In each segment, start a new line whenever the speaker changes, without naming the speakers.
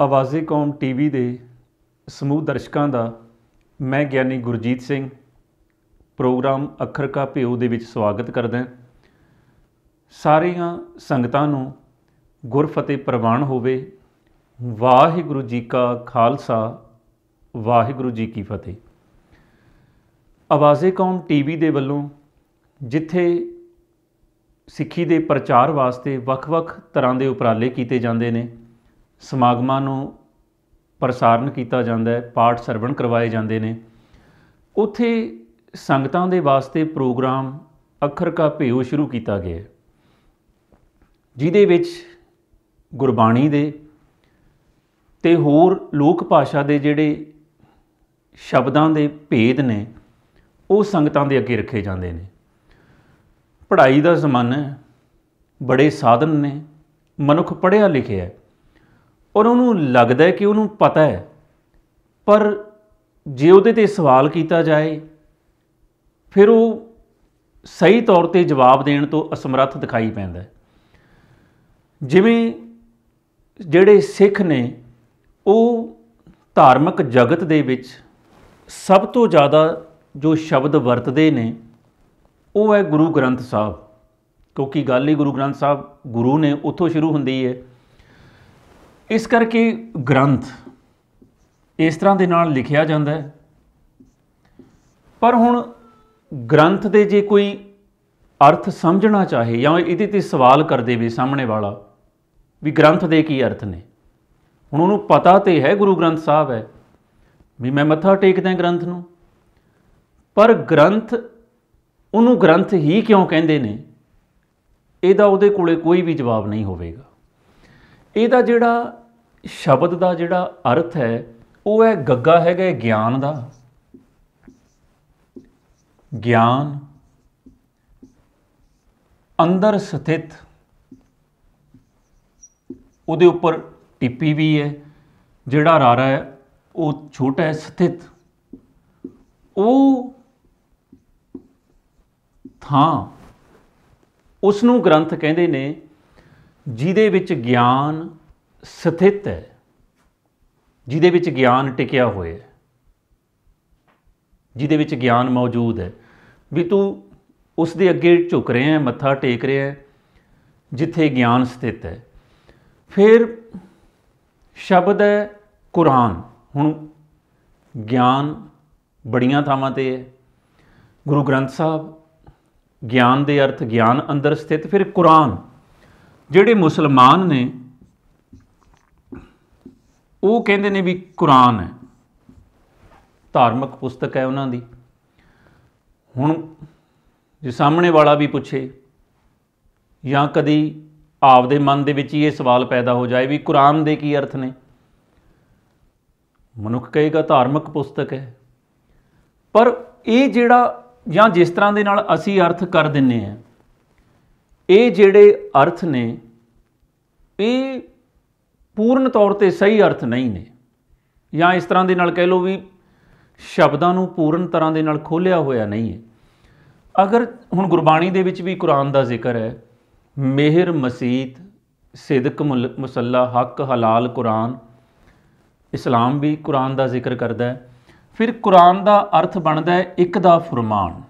ਆਵਾਜ਼ੇ ਕੌਮ ਟੀਵੀ ਦੇ ਸਮੂਹ ਦਰਸ਼ਕਾਂ ਦਾ ਮੈਂ ਗਿਆਨੀ ਗੁਰਜੀਤ ਸਿੰਘ ਪ੍ਰੋਗਰਾਮ ਅੱਖਰ ਕਾ ਭਿਓ ਦੇ ਵਿੱਚ ਸਵਾਗਤ ਕਰਦਾ ਹਾਂ ਸਾਰੀਆਂ ਸੰਗਤਾਂ ਨੂੰ ਗੁਰਫਤਿਹ ਪ੍ਰਵਾਨ ਹੋਵੇ ਵਾਹਿਗੁਰੂ ਜੀ ਕਾ ਖਾਲਸਾ ਵਾਹਿਗੁਰੂ ਜੀ ਕੀ ਫਤਿਹ ਆਵਾਜ਼ੇ ਕੌਮ ਟੀਵੀ ਦੇ ਵੱਲੋਂ ਜਿੱਥੇ ਸਿੱਖੀ ਦੇ ਪ੍ਰਚਾਰ ਵਾਸਤੇ ਵੱਖ-ਵੱਖ ਤਰ੍ਹਾਂ ਦੇ ਉਪਰਾਲੇ ਕੀਤੇ ਜਾਂਦੇ ਨੇ ਸਮਾਗਮਾਂ ਨੂੰ ਪ੍ਰਸਾਰਣ ਕੀਤਾ ਜਾਂਦਾ ਹੈ ਪਾਠ ਸਰਵਣ ਕਰਵਾਏ ਜਾਂਦੇ ਨੇ ਉਥੇ ਸੰਗਤਾਂ ਦੇ ਵਾਸਤੇ ਪ੍ਰੋਗਰਾਮ ਅੱਖਰ ਕਾ ਭੇਉ ਸ਼ੁਰੂ ਕੀਤਾ ਗਿਆ ਜਿਹਦੇ ਵਿੱਚ ਗੁਰਬਾਣੀ ਦੇ ਤੇ ਹੋਰ ਲੋਕ ਭਾਸ਼ਾ ਦੇ ਜਿਹੜੇ ਸ਼ਬਦਾਂ ਦੇ ਭੇਦ ਨੇ ਉਹ ਸੰਗਤਾਂ ਦੇ ਅੱਗੇ ਰੱਖੇ ਜਾਂਦੇ ਨੇ ਪੜ੍ਹਾਈ ਦਾ ਜ਼ਮਾਨਾ ਹੈ ਬੜੇ ਸਾਧਨ ਨੇ ਮਨੁੱਖ ਪੜ੍ਹਿਆ ਲਿਖਿਆ ਹੈ ਔਰ ਉਹਨੂੰ ਲੱਗਦਾ ਹੈ ਕਿ ਉਹਨੂੰ ਪਤਾ ਹੈ ਪਰ ਜੇ ਉਹਦੇ ਤੇ ਸਵਾਲ ਕੀਤਾ ਜਾਏ ਫਿਰ ਉਹ ਸਹੀ ਤੌਰ ਤੇ ਜਵਾਬ ਦੇਣ ਤੋਂ ਅਸਮਰੱਥ ਦਿਖਾਈ ਪੈਂਦਾ ਹੈ ਜਿਵੇਂ ਜਿਹੜੇ ਸਿੱਖ ਨੇ ਉਹ ਧਾਰਮਿਕ ਜਗਤ ਦੇ ਵਿੱਚ ਸਭ ਤੋਂ ਜ਼ਿਆਦਾ ਜੋ ਸ਼ਬਦ ਵਰਤਦੇ ਨੇ ਉਹ ਹੈ ਗੁਰੂ ਗ੍ਰੰਥ ਸਾਹਿਬ ਕਿਉਂਕਿ ਗੱਲ ਹੀ ਗੁਰੂ ਗ੍ਰੰਥ ਸਾਹਿਬ ਗੁਰੂ ਨੇ ਉੱਥੋਂ ਸ਼ੁਰੂ ਹੁੰਦੀ ਹੈ ਇਸ ਕਰਕੇ ਗ੍ਰੰਥ ਇਸ ਤਰ੍ਹਾਂ ਦੇ ਨਾਲ ਲਿਖਿਆ ਜਾਂਦਾ ਹੈ ਪਰ ਹੁਣ ਗ੍ਰੰਥ ਦੇ ਜੇ ਕੋਈ ਅਰਥ ਸਮਝਣਾ ਚਾਹੇ ਜਾਂ ਇਹਦੇ ਤੇ ਸਵਾਲ ਕਰਦੇ ਵੀ ਸਾਹਮਣੇ ਵਾਲਾ ਵੀ ਗ੍ਰੰਥ ਦੇ ਕੀ ਅਰਥ ਨੇ ਹੁਣ ਉਹਨੂੰ ਪਤਾ ਤੇ ਹੈ ਗੁਰੂ ਗ੍ਰੰਥ ਸਾਹਿਬ ਹੈ ਵੀ ਮੈਂ ਮੱਥਾ ਟੇਕਦਾ ਗ੍ਰੰਥ ਨੂੰ ਪਰ ਗ੍ਰੰਥ ਉਹਨੂੰ ਗ੍ਰੰਥ ਹੀ ਕਿਉਂ ਕਹਿੰਦੇ ਨੇ ਇਹਦਾ ਉਹਦੇ ਕੋਲੇ ਕੋਈ ਵੀ ਜਵਾਬ ਨਹੀਂ ਹੋਵੇਗਾ ਇਹਦਾ ਜਿਹੜਾ ਸ਼ਬਦ ਦਾ ਜਿਹੜਾ ਅਰਥ ਹੈ ਉਹ ਹੈ ਗੱਗਾ ਹੈਗਾ ਗਿਆਨ ਦਾ ਗਿਆਨ ਅੰਦਰ ਸਥਿਤ ਉਹਦੇ ਉੱਪਰ ਟਿੱਪੀ ਵੀ ਹੈ ਜਿਹੜਾ ਰਾਰਾ ਹੈ ਉਹ ਛੋਟਾ ਹੈ ਸਥਿਤ ਉਹ ਥਾਂ ਉਸ ਨੂੰ ਗ੍ਰੰਥ ਕਹਿੰਦੇ ਨੇ ਜਿਹਦੇ ਵਿੱਚ ਗਿਆਨ ਸਥਿਤ ਹੈ ਜਿਹਦੇ ਵਿੱਚ ਗਿਆਨ ਟਿਕਿਆ ਹੋਇਆ ਹੈ ਜਿਹਦੇ ਵਿੱਚ ਗਿਆਨ ਮੌਜੂਦ ਹੈ ਵੀ ਤੂੰ ਉਸ ਦੇ ਅੱਗੇ ਝੁਕ ਰਿਹਾ ਹੈ ਮੱਥਾ ਟੇਕ ਰਿਹਾ ਹੈ ਜਿੱਥੇ ਗਿਆਨ ਸਥਿਤ ਹੈ ਫਿਰ ਸ਼ਬਦ ਹੈ ਕੁਰਾਨ ਹੁਣ ਗਿਆਨ ਬੜੀਆਂ ਥਾਵਾਂ ਤੇ ਹੈ ਗੁਰੂ ਗ੍ਰੰਥ ਸਾਹਿਬ ਗਿਆਨ ਦੇ ਅਰਥ ਗਿਆਨ ਅੰਦਰ ਸਥਿਤ ਫਿਰ ਕੁਰਾਨ ਜਿਹੜੇ ਮੁਸਲਮਾਨ ਨੇ ਉਹ ਕਹਿੰਦੇ ਨੇ ਵੀ ਕੁਰਾਨ ਹੈ ਧਾਰਮਿਕ ਪੁਸਤਕ ਹੈ ਉਹਨਾਂ ਦੀ ਹੁਣ ਜੇ ਸਾਹਮਣੇ ਵਾਲਾ ਵੀ ਪੁੱਛੇ ਜਾਂ ਕਦੀ ਆਪਦੇ ਮਨ ਦੇ ਵਿੱਚ ਹੀ ਇਹ ਸਵਾਲ ਪੈਦਾ ਹੋ ਜਾਏ ਵੀ ਕੁਰਾਨ ਦੇ ਕੀ ਅਰਥ ਨੇ ਮਨੁੱਖ ਕਹੇਗਾ ਧਾਰਮਿਕ ਪੁਸਤਕ ਹੈ ਪਰ ਇਹ ਜਿਹੜਾ ਜਾਂ ਜਿਸ ਤਰ੍ਹਾਂ ਦੇ ਨਾਲ ਅਸੀਂ ਅਰਥ ਕਰ ਦਿੰਨੇ ਆ ਇਹ ਜਿਹੜੇ ਅਰਥ ਨੇ ਇਹ ਪੂਰਨ ਤੌਰ ਤੇ ਸਹੀ ਅਰਥ ਨਹੀਂ ਨੇ ਜਾਂ ਇਸ ਤਰ੍ਹਾਂ ਦੇ ਨਾਲ ਕਹਿ ਲੋ ਵੀ ਸ਼ਬਦਾਂ ਨੂੰ ਪੂਰਨ ਤਰ੍ਹਾਂ ਦੇ ਨਾਲ ਖੋਲਿਆ ਹੋਇਆ ਨਹੀਂ ਹੈ ਅਗਰ ਹੁਣ ਗੁਰਬਾਣੀ ਦੇ ਵਿੱਚ ਵੀ ਕੁਰਾਨ ਦਾ ਜ਼ਿਕਰ ਹੈ ਮਿਹਰ ਮਸੀਤ ਸਿਦਕ ਮੁਸੱਲਾ ਹੱਕ ਹਲਾਲ ਕੁਰਾਨ ਇਸਲਾਮ ਵੀ ਕੁਰਾਨ ਦਾ ਜ਼ਿਕਰ ਕਰਦਾ ਹੈ ਫਿਰ ਕੁਰਾਨ ਦਾ ਅਰਥ ਬਣਦਾ ਹੈ ਇੱਕ ਦਾ ਫਰਮਾਨ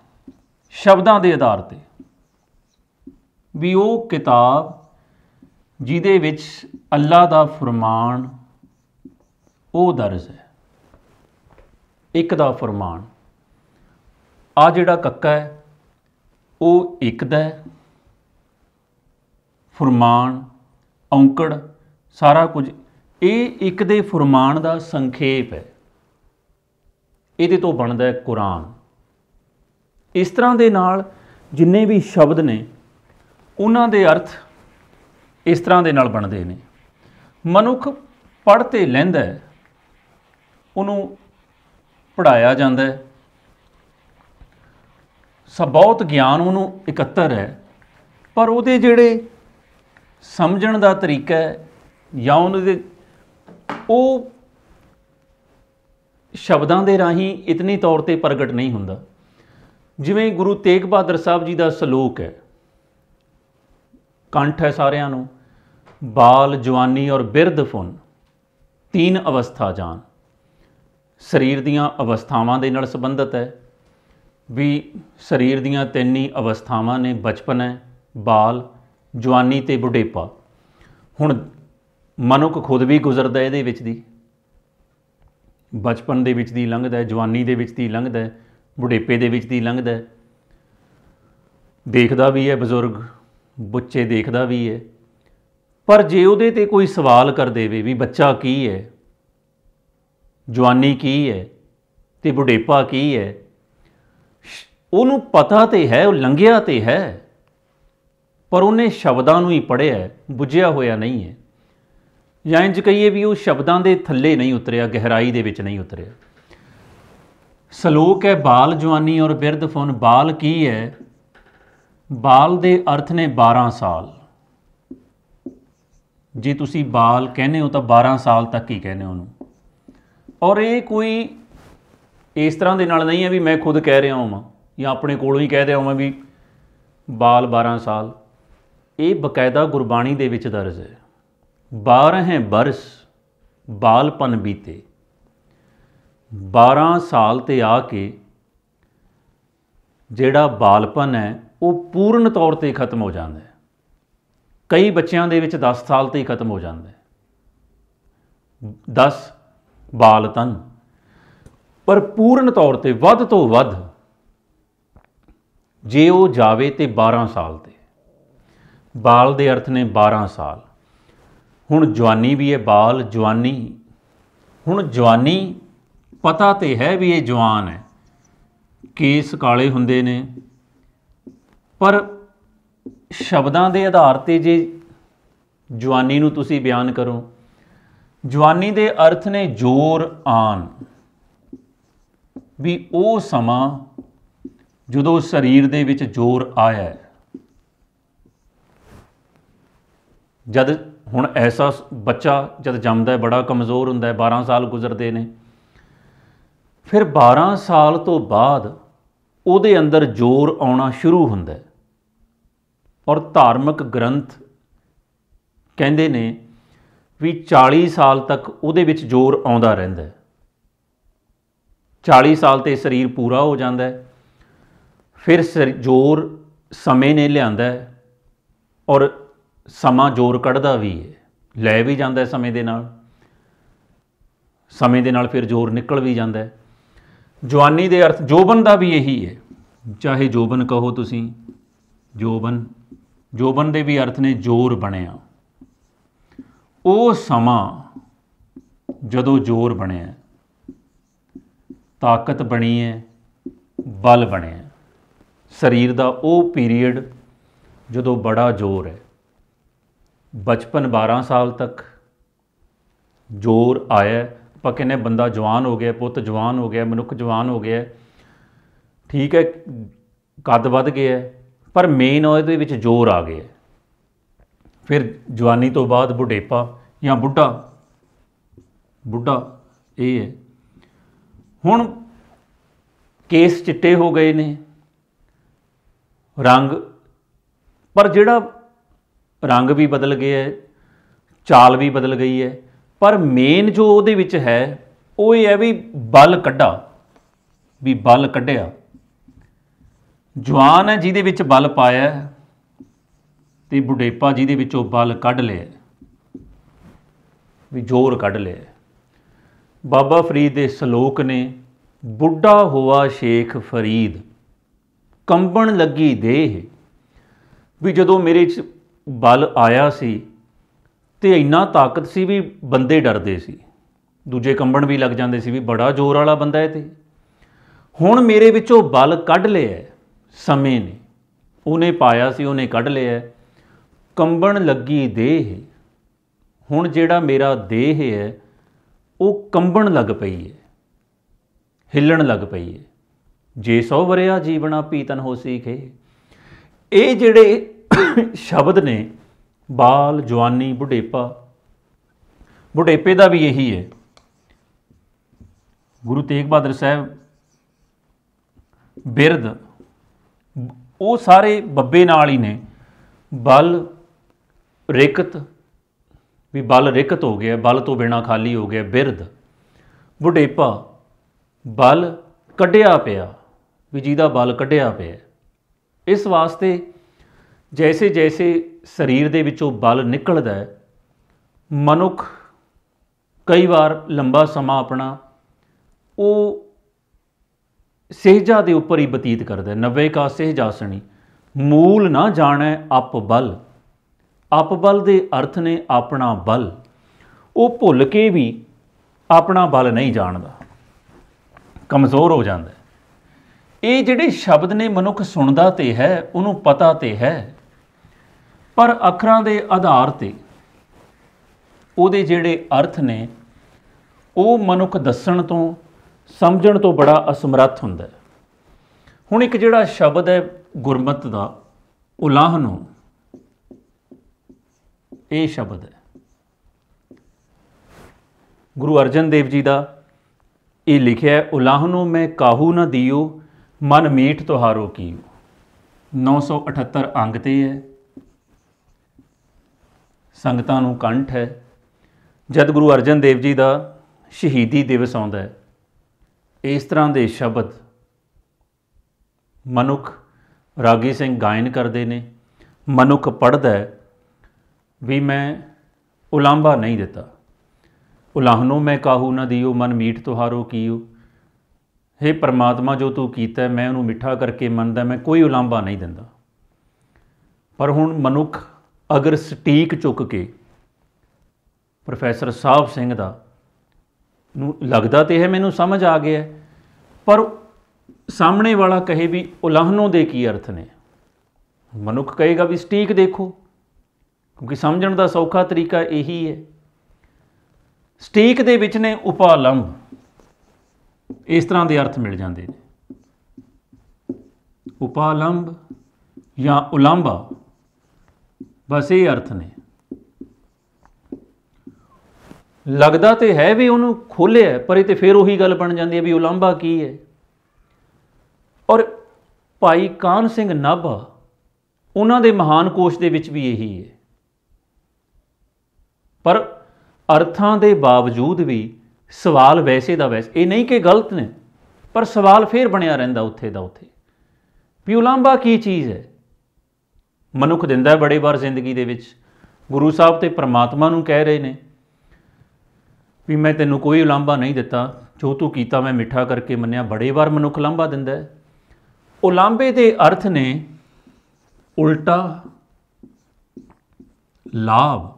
ਸ਼ਬਦਾਂ ਦੇ ਆਧਾਰ ਤੇ ਵੀ ਉਹ ਕਿਤਾਬ ਜਿਹਦੇ ਵਿੱਚ ਅੱਲਾ ਦਾ ਫਰਮਾਨ ਉਹ ਦਰਜ ਹੈ ਇੱਕ ਦਾ ਫਰਮਾਨ ਆ ਜਿਹੜਾ ਕੱਕਾ ਹੈ ਉਹ ਇੱਕ ਦਾ ਫਰਮਾਨ ਔਂਕੜ ਸਾਰਾ ਕੁਝ ਇਹ ਇੱਕ ਦੇ ਫਰਮਾਨ ਦਾ ਸੰਖੇਪ ਹੈ ਇਹਦੇ ਤੋਂ ਬਣਦਾ ਹੈ ਕੁਰਾਨ ਇਸ ਤਰ੍ਹਾਂ ਦੇ ਨਾਲ ਜਿੰਨੇ ਵੀ ਸ਼ਬਦ ਨੇ ਉਹਨਾਂ ਦੇ ਅਰਥ ਇਸ ਤਰ੍ਹਾਂ ਦੇ ਨਾਲ ਬਣਦੇ ਨੇ ਮਨੁੱਖ ਪੜ੍ਹ ਤੇ ਲੈਂਦਾ ਉਹਨੂੰ ਪੜਾਇਆ ਜਾਂਦਾ ਸਭ ਬਹੁਤ ਗਿਆਨ ਉਹਨੂੰ ਇਕੱਤਰ ਹੈ ਪਰ ਉਹਦੇ ਜਿਹੜੇ ਸਮਝਣ ਦਾ ਤਰੀਕਾ ਹੈ ਜਾਂ ਉਹਦੇ ਉਹ ਸ਼ਬਦਾਂ ਦੇ ਰਾਹੀਂ ਇਤਨੀ ਤੌਰ ਤੇ ਪ੍ਰਗਟ ਨਹੀਂ ਹੁੰਦਾ ਜਿਵੇਂ ਗੁਰੂ ਤੇਗ ਬਹਾਦਰ ਸਾਹਿਬ ਜੀ ਦਾ ਸ਼ਲੋਕ ਹੈ ਕੰਠ ਹੈ ਸਾਰਿਆਂ ਨੂੰ ਬਾਲ ਜਵਾਨੀ ਔਰ ਬਿਰਧ ਫੁੰਨ ਤਿੰਨ ਅਵਸਥਾ ਜਾਨ ਸਰੀਰ ਦੀਆਂ ਅਵਸਥਾਵਾਂ ਦੇ ਨਾਲ ਸੰਬੰਧਤ ਹੈ ਵੀ ਸਰੀਰ ਦੀਆਂ ਤਿੰਨ ਹੀ ਅਵਸਥਾਵਾਂ ਨੇ ਬਚਪਨ ਹੈ ਬਾਲ ਜਵਾਨੀ ਤੇ ਬੁਢੇਪਾ ਹੁਣ ਮਨੁੱਖ ਖੁਦ ਵੀ ਗੁਜ਼ਰਦਾ ਇਹਦੇ ਵਿੱਚ ਦੀ ਬਚਪਨ ਦੇ ਵਿੱਚ ਦੀ ਲੰਘਦਾ ਹੈ ਜਵਾਨੀ ਦੇ ਵਿੱਚ ਦੀ ਲੰਘਦਾ ਹੈ ਬੁਢੇਪੇ ਦੇ ਵਿੱਚ ਦੀ ਲੰਘਦਾ ਹੈ ਦੇਖਦਾ ਵੀ ਹੈ ਬਜ਼ੁਰਗ ਬੱਚੇ ਦੇਖਦਾ ਵੀ ਹੈ ਪਰ ਜੇ ਉਹਦੇ ਤੇ ਕੋਈ ਸਵਾਲ ਕਰ ਦੇਵੇ ਵੀ ਬੱਚਾ ਕੀ ਹੈ ਜਵਾਨੀ ਕੀ ਹੈ ਤੇ ਬੁਢੇਪਾ ਕੀ ਹੈ ਉਹਨੂੰ ਪਤਾ ਤੇ ਹੈ ਉਹ ਲੰਘਿਆ ਤੇ ਹੈ ਪਰ ਉਹਨੇ ਸ਼ਬਦਾਂ ਨੂੰ ਹੀ ਪੜਿਆ ਬੁਝਿਆ ਹੋਇਆ ਨਹੀਂ ਹੈ ਜਾਂ ਇੰਜ ਕਹੀਏ ਵੀ ਉਹ ਸ਼ਬਦਾਂ ਦੇ ਥੱਲੇ ਨਹੀਂ ਉਤਰਿਆ ਗਹਿਰਾਈ ਦੇ ਵਿੱਚ ਨਹੀਂ ਉਤਰਿਆ ਸ਼ਲੋਕ ਹੈ ਬਾਲ ਜਵਾਨੀ ਔਰ ਬਿਰਧ ਫੁਨ ਬਾਲ ਕੀ ਹੈ ਬਾਲ ਦੇ ਅਰਥ ਨੇ 12 ਸਾਲ ਜੇ ਤੁਸੀਂ ਬਾਲ ਕਹਿੰਦੇ ਹੋ ਤਾਂ 12 ਸਾਲ ਤੱਕ ਹੀ ਕਹਿੰਦੇ ਹੋ ਉਹਨੂੰ ਔਰ ਇਹ ਕੋਈ ਇਸ ਤਰ੍ਹਾਂ ਦੇ ਨਾਲ ਨਹੀਂ ਹੈ ਵੀ ਮੈਂ ਖੁਦ ਕਹਿ ਰਿਹਾ ਹਾਂ ਜਾਂ ਆਪਣੇ ਕੋਲੋਂ ਹੀ ਕਹਿ ਰਿਹਾ ਹਾਂ ਵੀ ਬਾਲ 12 ਸਾਲ ਇਹ ਬਕਾਇਦਾ ਗੁਰਬਾਣੀ ਦੇ ਵਿੱਚ ਦਰਜ ਹੈ 12 ਹੈ ਬਰਸ ਬਾਲਪਨ ਬੀਤੇ 12 ਸਾਲ ਤੇ ਆ ਕੇ ਜਿਹੜਾ ਬਾਲਪਨ ਹੈ ਉਹ ਪੂਰਨ ਤੌਰ ਤੇ ਖਤਮ ਹੋ ਜਾਂਦਾ ਹੈ ਕਈ ਬੱਚਿਆਂ ਦੇ ਵਿੱਚ 10 ਸਾਲ ਤੇ ਹੀ ਖਤਮ ਹੋ ਜਾਂਦਾ ਹੈ 10 ਬਾਲ ਤਨ ਪਰ ਪੂਰਨ ਤੌਰ ਤੇ ਵੱਧ ਤੋਂ ਵੱਧ ਜੇ ਉਹ ਜਾਵੇ ਤੇ 12 ਸਾਲ ਤੇ ਬਾਲ ਦੇ ਅਰਥ ਨੇ 12 ਸਾਲ ਹੁਣ ਜਵਾਨੀ ਵੀ ਹੈ ਬਾਲ ਜਵਾਨੀ ਹੁਣ ਜਵਾਨੀ ਪਤਾ ਤੇ ਹੈ ਵੀ ਇਹ ਜਵਾਨ ਹੈ ਕੇਸ ਕਾਲੇ ਹੁੰਦੇ ਨੇ ਪਰ ਸ਼ਬਦਾਂ ਦੇ ਆਧਾਰ ਤੇ ਜੇ ਜਵਾਨੀ ਨੂੰ ਤੁਸੀਂ ਬਿਆਨ ਕਰੋ ਜਵਾਨੀ ਦੇ ਅਰਥ ਨੇ ਜੋਰ ਆਨ ਵੀ ਉਹ ਸਮਾਂ ਜਦੋਂ ਸਰੀਰ ਦੇ ਵਿੱਚ ਜੋਰ ਆਇਆ ਜਦ ਹੁਣ ਐਸਾ ਬੱਚਾ ਜਦ ਜੰਮਦਾ ਹੈ ਬੜਾ ਕਮਜ਼ੋਰ ਹੁੰਦਾ ਹੈ 12 ਸਾਲ ਗੁਜ਼ਰਦੇ ਨੇ ਫਿਰ 12 ਸਾਲ ਤੋਂ ਬਾਅਦ ਉਹਦੇ ਅੰਦਰ ਜੋਰ ਆਉਣਾ ਸ਼ੁਰੂ ਹੁੰਦਾ ਹੈ ਔਰ ਧਾਰਮਿਕ ਗ੍ਰੰਥ ਕਹਿੰਦੇ ਨੇ ਵੀ 40 ਸਾਲ ਤੱਕ ਉਹਦੇ ਵਿੱਚ ਜ਼ੋਰ ਆਉਂਦਾ ਰਹਿੰਦਾ ਹੈ 40 ਸਾਲ ਤੇ ਸਰੀਰ ਪੂਰਾ ਹੋ ਜਾਂਦਾ ਹੈ ਫਿਰ ਜ਼ੋਰ ਸਮੇਂ ਨੇ ਲਿਆਂਦਾ ਹੈ ਔਰ ਸਮਾਂ ਜ਼ੋਰ ਕੱਢਦਾ ਵੀ ਹੈ ਲੈ ਵੀ ਜਾਂਦਾ ਹੈ ਸਮੇਂ ਦੇ ਨਾਲ ਸਮੇਂ ਦੇ ਨਾਲ ਫਿਰ ਜ਼ੋਰ ਨਿਕਲ ਵੀ ਜਾਂਦਾ ਹੈ ਜਵਾਨੀ ਦੇ ਅਰਥ ਜੋਬਨ ਦਾ ਵੀ ਇਹੀ ਹੈ ਚਾਹੇ ਜੋਬਨ ਕਹੋ ਤੁਸੀਂ ਜੋਬਨ ਜੋਬਨ ਦੇ ਵੀ ਅਰਥ ਨੇ ਜ਼ੋਰ ਬਣਿਆ ਉਹ ਸਮਾਂ ਜਦੋਂ ਜ਼ੋਰ ਬਣਿਆ ਤਾਕਤ ਬਣੀ ਹੈ ਬਲ ਬਣਿਆ ਸਰੀਰ ਦਾ ਉਹ ਪੀਰੀਅਡ ਜਦੋਂ ਬੜਾ ਜ਼ੋਰ ਹੈ ਬਚਪਨ 12 ਸਾਲ ਤੱਕ ਜ਼ੋਰ ਆਇਆ ਆਪਾਂ ਨੇ ਬੰਦਾ ਜਵਾਨ ਹੋ ਗਿਆ ਪੁੱਤ ਜਵਾਨ ਹੋ ਗਿਆ ਮਨੁੱਖ ਜਵਾਨ ਹੋ ਗਿਆ ਠੀਕ ਹੈ ਕੱਦ ਵੱਧ ਗਿਆ ਪਰ ਮੇਨ ਉਹਦੇ ਵਿੱਚ ਜ਼ੋਰ ਆ ਗਿਆ ਫਿਰ ਜਵਾਨੀ ਤੋਂ ਬਾਅਦ ਬੁਢੇਪਾ ਜਾਂ ਬੁੱਢਾ ਬੁੱਢਾ ਇਹ ਹੈ ਹੁਣ ਕੇਸ ਚਿੱਟੇ ਹੋ ਗਏ ਨੇ ਰੰਗ ਪਰ ਜਿਹੜਾ ਰੰਗ ਵੀ ਬਦਲ ਗਿਆ ਹੈ ਚਾਲ ਵੀ ਬਦਲ ਗਈ ਹੈ ਪਰ ਮੇਨ ਜੋ ਉਹਦੇ ਵਿੱਚ ਹੈ ਉਹ ਇਹ ਹੈ ਵੀ ਬਲ ਕੱਢਾ ਵੀ ਬਲ ਕੱਢਿਆ ਜਵਾਨ ਹੈ ਜਿਹਦੇ ਵਿੱਚ ਬਲ ਪਾਇਆ ਤੇ ਬੁਢੇਪਾ ਜਿਹਦੇ ਵਿੱਚ ਉਹ ਬਲ ਕੱਢ ਲਿਆ ਵੀ ਜ਼ੋਰ ਕੱਢ ਲਿਆ ਬਾਬਾ ਫਰੀਦ ਦੇ ਸ਼ਲੋਕ ਨੇ ਬੁੱਢਾ ਹੋਆ ਸ਼ੇਖ ਫਰੀਦ ਕੰਬਣ ਲੱਗੀ ਦੇਹ ਵੀ ਜਦੋਂ ਮੇਰੇ 'ਚ ਬਲ ਆਇਆ ਸੀ ਤੇ ਇੰਨਾ ਤਾਕਤ ਸੀ ਵੀ ਬੰਦੇ ਡਰਦੇ ਸੀ ਦੂਜੇ ਕੰਬਣ ਵੀ ਲੱਗ ਜਾਂਦੇ ਸੀ ਵੀ ਬੜਾ ਜ਼ੋਰ ਵਾਲਾ ਬੰਦਾ ਹੈ ਤੇ ਹੁਣ ਮੇਰੇ ਵਿੱਚੋਂ ਬਲ ਕੱਢ ਲਿਆ ਸਮੇਂ ਨੇ ਉਹਨੇ ਪਾਇਆ ਸੀ ਉਹਨੇ ਕੱਢ ਲਿਆ ਕੰਬਣ ਲੱਗੀ ਦੇਹ ਹੁਣ ਜਿਹੜਾ ਮੇਰਾ ਦੇਹ ਹੈ ਉਹ ਕੰਬਣ ਲੱਗ ਪਈ ਹੈ ਹਿੱਲਣ ਲੱਗ ਪਈ ਹੈ ਜੇ ਸੋ ਵਰਿਆ ਜੀਵਨਾ ਪੀਤਨ ਹੋ ਸੀਖੇ ਇਹ ਜਿਹੜੇ ਸ਼ਬਦ ਨੇ ਬਾਲ ਜਵਾਨੀ ਬੁਢੇਪਾ ਬੁਢੇਪੇ ਦਾ ਵੀ ਇਹੀ ਹੈ ਗੁਰੂ ਤੇਗ ਬਹਾਦਰ ਸਾਹਿਬ ਬਿਰਧ ਉਹ ਸਾਰੇ ਬੱਬੇ ਨਾਲ ਹੀ ਨੇ ਬਲ ਰਿਕਤ ਵੀ ਬਲ ਰਿਕਤ ਹੋ ਗਿਆ ਬਲ ਤੋਂ ਬਿਨਾ ਖਾਲੀ ਹੋ ਗਿਆ ਬਿਰਧ ਬੁਢੇਪਾ ਬਲ ਕੱਢਿਆ ਪਿਆ ਵੀ ਜਿਹਦਾ ਬਲ ਕੱਢਿਆ ਪਿਆ ਇਸ ਵਾਸਤੇ ਜੈਸੇ ਜੈਸੇ ਸਰੀਰ ਦੇ ਵਿੱਚੋਂ ਬਲ ਨਿਕਲਦਾ ਹੈ ਮਨੁੱਖ ਕਈ ਵਾਰ ਲੰਬਾ ਸਮਾਂ ਆਪਣਾ ਉਹ ਸਹਿਜਾ ਦੇ ਉੱਪਰ ਹੀ ਬਤੀਤ ਕਰਦਾ ਨਵੇਂ 90 ਕਾ ਸਣੀ ਮੂਲ ਨਾ ਜਾਣੈ ਅਪ ਬਲ ਅਪ ਬਲ ਦੇ ਅਰਥ ਨੇ ਆਪਣਾ ਬਲ ਉਹ ਭੁੱਲ ਕੇ ਵੀ ਆਪਣਾ ਬਲ ਨਹੀਂ ਜਾਣਦਾ ਕਮਜ਼ੋਰ ਹੋ ਜਾਂਦਾ ਇਹ ਜਿਹੜੇ ਸ਼ਬਦ ਨੇ ਮਨੁੱਖ ਸੁਣਦਾ ਤੇ ਹੈ ਉਹਨੂੰ ਪਤਾ ਤੇ ਹੈ ਪਰ ਅੱਖਰਾਂ ਦੇ ਆਧਾਰ ਤੇ ਉਹਦੇ ਜਿਹੜੇ ਅਰਥ ਨੇ ਉਹ ਮਨੁੱਖ ਦੱਸਣ ਤੋਂ ਸਮਝਣ ਤੋਂ ਬੜਾ ਅਸਮਰੱਥ ਹੁੰਦਾ ਹੈ ਹੁਣ ਇੱਕ ਜਿਹੜਾ ਸ਼ਬਦ ਹੈ ਗੁਰਮਤ ਦਾ ਉਲਾਹਨੋ ਇਹ ਸ਼ਬਦ ਹੈ ਗੁਰੂ ਅਰਜਨ ਦੇਵ ਜੀ ਦਾ ਇਹ ਲਿਖਿਆ ਉਲਾਹਨੋ ਮੈਂ ਕਾਹੂ ਨਾ ਦਿਓ ਮਨ ਮੀਠ ਤੁਹਾਰੋ ਕੀਓ 978 ਅੰਗ ਤੇ ਹੈ ਸੰਗਤਾਂ ਨੂੰ ਕੰਠ ਹੈ ਜਦ ਗੁਰੂ ਅਰਜਨ ਦੇਵ ਜੀ ਦਾ ਸ਼ਹੀਦੀ ਦਿਵਸ ਆਉਂਦਾ ਹੈ ਇਸ ਤਰ੍ਹਾਂ ਦੇ ਸ਼ਬਦ ਮਨੁੱਖ ਰਾਗੀ ਸਿੰਘ ਗਾਇਨ ਕਰਦੇ ਨੇ ਮਨੁੱਖ ਪੜਦਾ ਵੀ ਮੈਂ ਉਲਾਂਭਾ ਨਹੀਂ ਦਿੱਤਾ ਉਲਾਹਨੋ ਮੈਂ ਕਾਹੂ ਨਾ ਦਿਓ ਮਨ ਮੀਠ ਤੁਹਾਰੋ ਕੀਓ हे ਪਰਮਾਤਮਾ ਜੋ ਤੂੰ ਕੀਤਾ ਮੈਂ ਉਹਨੂੰ ਮਿੱਠਾ ਕਰਕੇ ਮੰਨਦਾ ਮੈਂ ਕੋਈ ਉਲਾਂਭਾ ਨਹੀਂ ਦਿੰਦਾ ਪਰ ਹੁਣ ਮਨੁੱਖ ਅਗਰ ਸਟੀਕ ਚੁੱਕ ਕੇ ਪ੍ਰੋਫੈਸਰ ਸਾਹਿਬ ਸਿੰਘ ਦਾ ਨੂੰ ਲੱਗਦਾ ਤੇ ਹੈ ਮੈਨੂੰ ਸਮਝ ਆ ਗਿਆ ਪਰ ਸਾਹਮਣੇ ਵਾਲਾ ਕਹੇ ਵੀ ਉਲਾਹਨੋ ਦੇ ਕੀ ਅਰਥ ਨੇ ਮਨੁੱਖ ਕਹੇਗਾ ਵੀ ਸਟੀਕ ਦੇਖੋ ਕਿਉਂਕਿ ਸਮਝਣ ਦਾ ਸੌਖਾ ਤਰੀਕਾ ਇਹੀ ਹੈ ਸਟੀਕ ਦੇ ਵਿੱਚ ਨੇ ਉਪਾਲੰਭ ਇਸ ਤਰ੍ਹਾਂ ਦੇ ਅਰਥ ਮਿਲ ਜਾਂਦੇ ਨੇ ਉਪਾਲੰਭ ਜਾਂ ਉਲੰਭਾ ਬਸ ਇਹ ਅਰਥ ਨੇ ਲੱਗਦਾ ਤੇ ਹੈ ਵੀ ਉਹਨੂੰ ਖੋਲਿਆ ਪਰ ਇਹ ਤੇ ਫੇਰ ਉਹੀ ਗੱਲ ਬਣ ਜਾਂਦੀ ਹੈ ਵੀ ਉਲੰਭਾ ਕੀ ਹੈ ਔਰ ਭਾਈ ਕਾਨ ਸਿੰਘ ਨਾਭਾ ਉਹਨਾਂ ਦੇ ਮਹਾਨ ਕੋਸ਼ ਦੇ ਵਿੱਚ ਵੀ ਇਹੀ ਹੈ ਪਰ ਅਰਥਾਂ ਦੇ ਬਾਵਜੂਦ ਵੀ ਸਵਾਲ ਵੈਸੇ ਦਾ ਵੈਸੇ ਇਹ ਨਹੀਂ ਕਿ ਗਲਤ ਨੇ ਪਰ ਸਵਾਲ ਫੇਰ ਬਣਿਆ ਰਹਿੰਦਾ ਉੱਥੇ ਦਾ ਉੱਥੇ ਵੀ ਉਲੰਭਾ ਕੀ ਚੀਜ਼ ਹੈ ਮਨੁੱਖ ਦਿੰਦਾ ਬੜੇ ਵਾਰ ਜ਼ਿੰਦਗੀ ਦੇ ਵਿੱਚ ਗੁਰੂ ਸਾਹਿਬ ਤੇ ਪ੍ਰਮਾਤਮਾ ਨੂੰ ਕਹਿ ਰਹੇ ਨੇ ਵੀ ਮੈਂ ਤੈਨੂੰ ਕੋਈ ਉਲਾਂਭਾ ਨਹੀਂ ਦਿੱਤਾ ਜੋ ਤੂੰ ਕੀਤਾ ਮੈਂ ਮਿੱਠਾ ਕਰਕੇ ਮੰਨਿਆ ਬੜੇ ਵਾਰ ਮਨੁੱਖ ਉਲਾਂਭਾ ਦਿੰਦਾ ਹੈ ਉਲਾਂਭੇ ਦੇ ਅਰਥ ਨੇ ਉਲਟਾ ਲਾਭ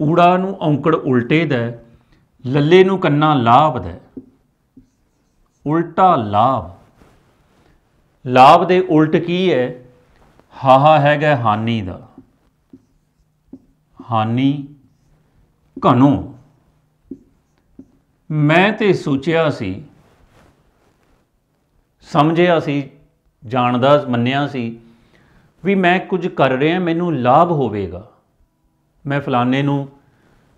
ਊੜਾ ਨੂੰ ਔਂਕੜ ਉਲਟੇ ਦਾ ਲੱਲੇ ਨੂੰ ਕੰਨਾ ਲਾਭ ਦਾ ਉਲਟਾ ਲਾਭ ਲਾਭ ਦੇ ਉਲਟ ਕੀ ਹੈ ਹਾਹਾ ਹੈਗਾ ਹਾਨੀ ਦਾ ਹਾਨੀ ਘਣੋ ਮੈਂ ਤੇ ਸੋਚਿਆ ਸੀ ਸਮਝਿਆ ਸੀ ਜਾਣਦਾ ਮੰਨਿਆ ਸੀ ਵੀ ਮੈਂ ਕੁਝ ਕਰ ਰਿਹਾ ਮੈਨੂੰ ਲਾਭ ਹੋਵੇਗਾ ਮੈਂ ਫਲਾਣੇ ਨੂੰ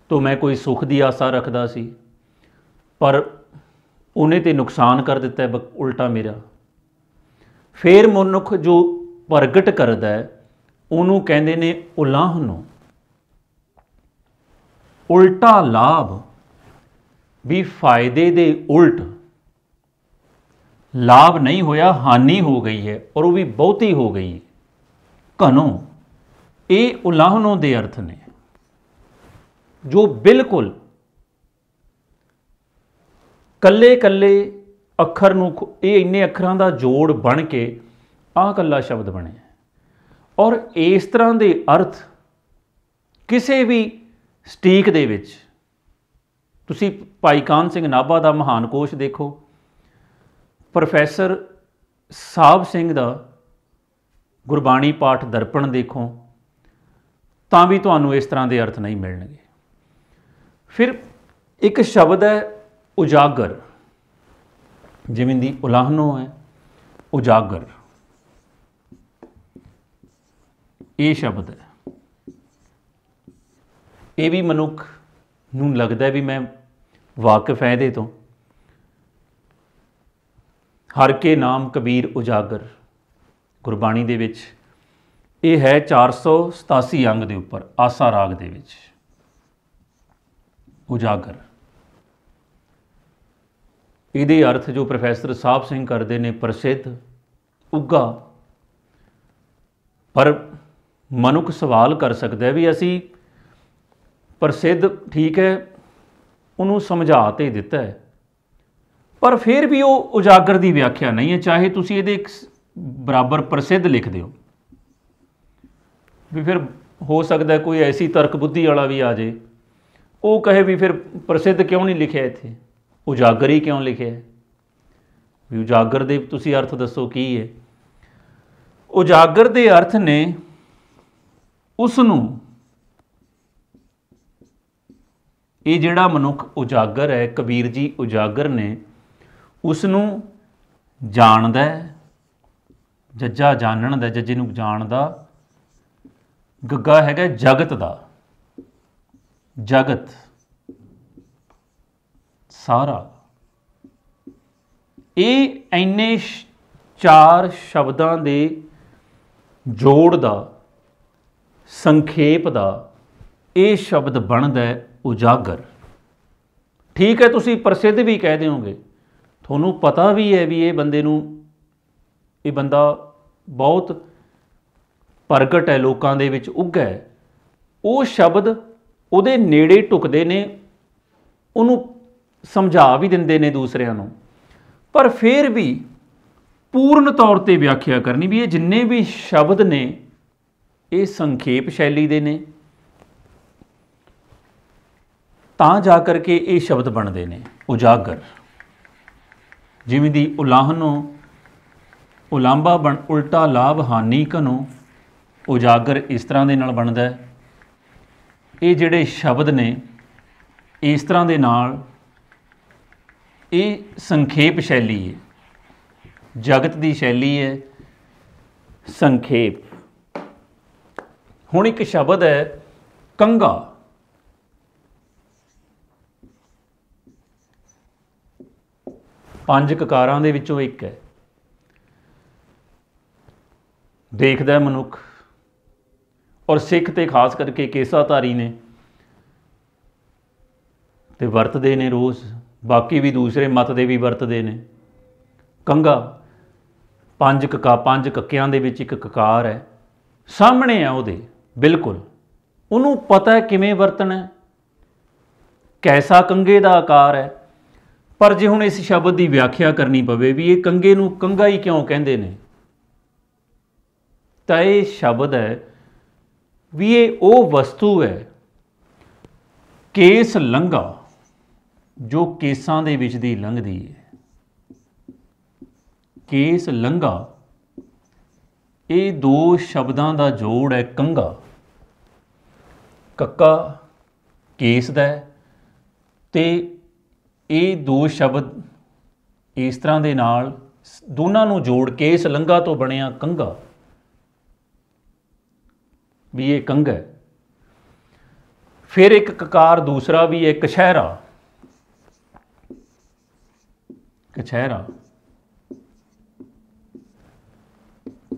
ਤੋਂ ਮੈਂ ਕੋਈ ਸੁਖ ਦੀ ਆਸਾ ਰੱਖਦਾ ਸੀ ਪਰ ਉਹਨੇ ਤੇ ਨੁਕਸਾਨ ਕਰ ਦਿੱਤਾ ਉਲਟਾ ਮੇਰਾ ਫੇਰ ਮਨੁੱਖ ਜੋ ਪ੍ਰਗਟ ਕਰਦਾ ਉਹਨੂੰ ਕਹਿੰਦੇ ਨੇ ਉਲਾਹ ਨੂੰ ਉਲਟਾ ਲਾਭ ਵੀ ਫਾਇਦੇ ਦੇ ਉਲਟ ਲਾਭ ਨਹੀਂ ਹੋਇਆ ਹਾਨੀ ਹੋ ਗਈ ਹੈ ਔਰ ਉਹ ਵੀ ਬਹੁਤੀ ਹੋ ਗਈ ਘਨੋ ਇਹ ਉਲਾਹਨੋਂ ਦੇ ਅਰਥ ਨੇ ਜੋ ਬਿਲਕੁਲ ਕੱਲੇ ਕੱਲੇ ਅੱਖਰ ਨੂੰ ਇਹ ਇੰਨੇ ਅੱਖਰਾਂ ਦਾ ਜੋੜ ਬਣ ਕੇ ਆਹ ਕੱਲਾ ਸ਼ਬਦ ਬਣਿਆ ਔਰ ਇਸ ਤਰ੍ਹਾਂ ਦੇ ਅਰਥ ਕਿਸੇ ਵੀ ਸਟੀਕ ਦੇ ਵਿੱਚ ਤੁਸੀਂ ਭਾਈ ਕਾਨ ਸਿੰਘ ਨਾਭਾ ਦਾ ਮਹਾਨ ਕੋਸ਼ ਦੇਖੋ ਪ੍ਰੋਫੈਸਰ ਸਾਹਿਬ ਸਿੰਘ ਦਾ ਗੁਰਬਾਣੀ ਪਾਠ ਦਰਪਣ ਦੇਖੋ ਤਾਂ ਵੀ ਤੁਹਾਨੂੰ ਇਸ ਤਰ੍ਹਾਂ ਦੇ ਅਰਥ ਨਹੀਂ ਮਿਲਣਗੇ ਫਿਰ ਇੱਕ ਸ਼ਬਦ ਹੈ ਉਜਾਗਰ ਜਿਵੇਂ ਦੀ ਉਲਾਹਨੋ ਹੈ ਉਜਾਗਰ ਇਹ ਸ਼ਬਦ ਹੈ ਇਹ ਵੀ ਮਨੁੱਖ ਨੂੰ ਲੱਗਦਾ ਵੀ ਮੈਂ ਵਾਕਿਫ ਹੈ ਇਹਦੇ ਤੋਂ ਹਰ ਕੇ ਨਾਮ ਕਬੀਰ ਉਜਾਗਰ ਗੁਰਬਾਣੀ ਦੇ ਵਿੱਚ ਇਹ ਹੈ 487 ਅੰਗ ਦੇ ਉੱਪਰ ਆਸਾ ਰਾਗ ਦੇ ਵਿੱਚ ਉਜਾਗਰ ਇਹਦੇ ਅਰਥ ਜੋ ਪ੍ਰੋਫੈਸਰ ਸਾਹਿਬ ਸਿੰਘ ਕਰਦੇ ਨੇ ਪ੍ਰਸਿੱਧ ਉੱਗਾ ਪਰ ਮਨੁੱਖ ਸਵਾਲ ਕਰ ਸਕਦਾ ਵੀ ਅਸੀਂ ਪ੍ਰਸਿੱਧ ਠੀਕ ਹੈ ਉਹਨੂੰ ਸਮਝਾ ਤੇ ਦਿੱਤਾ ਹੈ ਪਰ ਫਿਰ ਵੀ ਉਹ ਉਜਾਗਰ ਦੀ ਵਿਆਖਿਆ ਨਹੀਂ ਹੈ ਚਾਹੇ ਤੁਸੀਂ ਇਹਦੇ ਇੱਕ ਬਰਾਬਰ ਪ੍ਰਸਿੱਧ ਲਿਖ ਦਿਓ ਵੀ ਫਿਰ ਹੋ ਸਕਦਾ ਕੋਈ ਐਸੀ ਤਰਕ ਬੁੱਧੀ ਵਾਲਾ ਵੀ ਆ ਜੇ ਉਹ ਕਹੇ ਵੀ ਫਿਰ ਪ੍ਰਸਿੱਧ ਕਿਉਂ ਨਹੀਂ ਲਿਖਿਆ ਇੱਥੇ ਉਜਾਗਰ ਹੀ ਕਿਉਂ ਲਿਖਿਆ ਵੀ ਉਜਾਗਰ ਦੇ ਤੁਸੀਂ ਅਰਥ ਦੱਸੋ ਕੀ ਹੈ ਉਜਾਗਰ ਦੇ ਅਰਥ ਨੇ ਉਸ ਨੂੰ ਇਹ ਜਿਹੜਾ ਮਨੁੱਖ ਉਜਾਗਰ ਹੈ ਕਬੀਰ ਜੀ ਉਜਾਗਰ ਨੇ ਉਸ ਨੂੰ ਜਾਣਦਾ ਹੈ ਜੱਜਾ ਜਾਣਨ ਦਾ ਜੱਜੇ ਨੂੰ ਜਾਣਦਾ ਗੱਗਾ ਹੈਗਾ ਜਗਤ ਦਾ ਜਗਤ ਸਾਰਾ ਇਹ ਐਨੇ ਚਾਰ ਸ਼ਬਦਾਂ ਦੇ ਜੋੜ ਦਾ ਸੰਖੇਪ ਦਾ ਇਹ ਸ਼ਬਦ ਬਣਦਾ ਹੈ ਉਜਾਗਰ ਠੀਕ ਹੈ ਤੁਸੀਂ ਪ੍ਰਸਿੱਧ ਵੀ ਕਹਿ ਦਿਓਗੇ ਤੁਹਾਨੂੰ ਪਤਾ ਵੀ ਹੈ ਵੀ ਇਹ ਬੰਦੇ ਨੂੰ ਇਹ ਬੰਦਾ ਬਹੁਤ ਪ੍ਰਗਟ ਹੈ ਲੋਕਾਂ ਦੇ ਵਿੱਚ ਉੱਗਾ ਹੈ ਉਹ ਸ਼ਬਦ ਉਹਦੇ ਨੇੜੇ ਟੁਕਦੇ ਨੇ ਉਹਨੂੰ ਸਮਝਾ ਵੀ ਦਿੰਦੇ ਨੇ ਦੂਸਰਿਆਂ ਨੂੰ ਪਰ ਫਿਰ ਵੀ ਪੂਰਨ ਤੌਰ ਤੇ ਵਿਆਖਿਆ ਕਰਨੀ ਵੀ ਇਹ ਜਿੰਨੇ ਵੀ ਸ਼ਬਦ ਨੇ ਇਹ ਸੰਖੇਪ ਸ਼ੈਲੀ ਦੇ ਨੇ ਤਾਂ ਜਾ ਕਰਕੇ ਇਹ ਸ਼ਬਦ ਬਣਦੇ ਨੇ ਉਜਾਗਰ ਜਿਵੇਂ ਦੀ ਉਲਾਹਨੋਂ ਉਲਾਂਬਾ ਬਣ ਉਲਟਾ ਲਾਭ ਹਾਨੀ ਕਨੋ ਉਜਾਗਰ ਇਸ ਤਰ੍ਹਾਂ ਦੇ ਨਾਲ ਬਣਦਾ ਹੈ ਇਹ ਜਿਹੜੇ ਸ਼ਬਦ ਨੇ ਇਸ ਤਰ੍ਹਾਂ ਦੇ ਨਾਲ ਇਹ ਸੰਖੇਪ ਸ਼ੈਲੀ ਹੈ ਜਗਤ ਦੀ ਸ਼ੈਲੀ ਹੈ ਸੰਖੇਪ ਹੁਣ ਇੱਕ ਸ਼ਬਦ ਹੈ ਕੰਗਾ ਪੰਜ ਕਕਾਰਾਂ ਦੇ ਵਿੱਚੋਂ ਇੱਕ ਹੈ ਦੇਖਦਾ ਮਨੁੱਖ ਔਰ ਸਿੱਖ ਤੇ ਖਾਸ ਕਰਕੇ ਕੇਸਾਧਾਰੀ ਨੇ ਤੇ ਵਰਤਦੇ ਨੇ ਰੋਜ਼ ਬਾਕੀ ਵੀ ਦੂਸਰੇ ਮਤ ਦੇ ਵੀ ਵਰਤਦੇ ਨੇ ਕੰਗਾ ਪੰਜ ਕਕਾ ਪੰਜ ਕੱਕਿਆਂ ਦੇ ਵਿੱਚ ਇੱਕ ਕਕਾਰ ਹੈ ਸਾਹਮਣੇ ਆ ਉਹਦੇ ਬਿਲਕੁਲ ਉਹਨੂੰ ਪਤਾ ਹੈ ਕਿਵੇਂ ਵਰਤਣਾ ਕੈਸਾ ਕੰਗੇ ਦਾ ਆਕਾਰ ਹੈ ਪਰ ਜੇ ਹੁਣ ਇਸ ਸ਼ਬਦ ਦੀ ਵਿਆਖਿਆ ਕਰਨੀ ਪਵੇ ਵੀ ਇਹ ਕੰਗੇ ਨੂੰ ਕੰਗਾ ਹੀ ਕਿਉਂ ਕਹਿੰਦੇ ਨੇ ਤਾਂ ਇਹ ਸ਼ਬਦ ਹੈ ਵੀ ਇਹ ਉਹ ਵਸਤੂ ਹੈ ਕੇਸ ਲੰਗਾ ਜੋ ਕੇਸਾਂ ਦੇ ਵਿੱਚ ਦੀ ਲੰਘਦੀ ਹੈ ਕੇਸ ਲੰਗਾ ਇਹ ਦੋ ਸ਼ਬਦਾਂ ਦਾ ਜੋੜ ਹੈ ਕੰਗਾ ਕੱਕਾ ਕੇਸ ਦਾ ਤੇ ਇਹ ਦੋ ਸ਼ਬਦ ਇਸ ਤਰ੍ਹਾਂ ਦੇ ਨਾਲ ਦੋਨਾਂ ਨੂੰ ਜੋੜ ਕੇ ਇਸ ਲੰਗਾ ਤੋਂ ਬਣਿਆ ਕੰਗਾ ਵੀ ਇਹ ਕੰਗਾ ਫਿਰ ਇੱਕ ਕਕਾਰ ਦੂਸਰਾ ਵੀ ਇੱਕ ਸ਼ਹਿਰਾ ਕਛਹਿਰਾ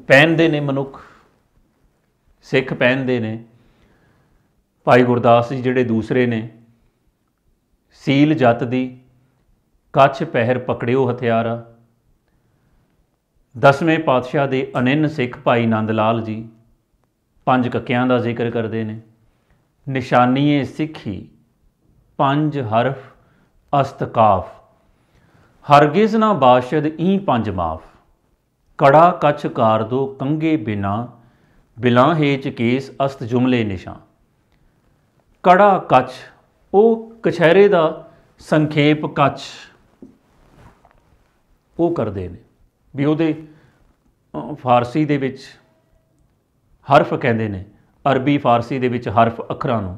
ਪਹਿਨਦੇ ਨੇ ਮਨੁੱਖ ਸਿੱਖ ਪਹਿਨਦੇ ਨੇ ਭਾਈ ਗੁਰਦਾਸ ਜੀ ਜਿਹੜੇ ਦੂਸਰੇ ਨੇ ਸੀਲ ਜੱਤ ਦੀ ਕੱਛ ਪਹਿਰ ਪਕੜਿਓ ਹਥਿਆਰ ਦਸਵੇਂ ਪਾਤਸ਼ਾਹ ਦੇ ਅਨੰਨ ਸਿੱਖ ਭਾਈ ਨੰਦ ਲਾਲ ਜੀ ਪੰਜ ਕੱਕਿਆਂ ਦਾ ਜ਼ਿਕਰ ਕਰਦੇ ਨੇ ਨਿਸ਼ਾਨੀਏ ਸਿੱਖੀ ਪੰਜ ਹਰਫ ਅਸਤਕਾਫ ਹਰਗਿਜ਼ ਨਾ ਬਾਸ਼ਦ ਈ ਪੰਜ ਮਾਫ ਕੜਾ ਕੱਛ ਕਾਰ ਦੋ ਕੰਗੇ ਬਿਨਾ ਬਿਲਾ ਹੇਚ ਕੇਸ ਅਸਤ ਜੁਮਲੇ ਨਿਸ਼ਾਂ ਕੜਾ ਕੱਛ ਉਹ ਕਛਹਿਰੇ ਦਾ ਸੰਖੇਪ ਕੱਛ ਉਹ ਕਰਦੇ ਨੇ ਵੀ ਉਹਦੇ ਫਾਰਸੀ ਦੇ ਵਿੱਚ ਹਰਫ ਕਹਿੰਦੇ ਨੇ ਅਰਬੀ ਫਾਰਸੀ ਦੇ ਵਿੱਚ ਹਰਫ ਅੱਖਰਾਂ ਨੂੰ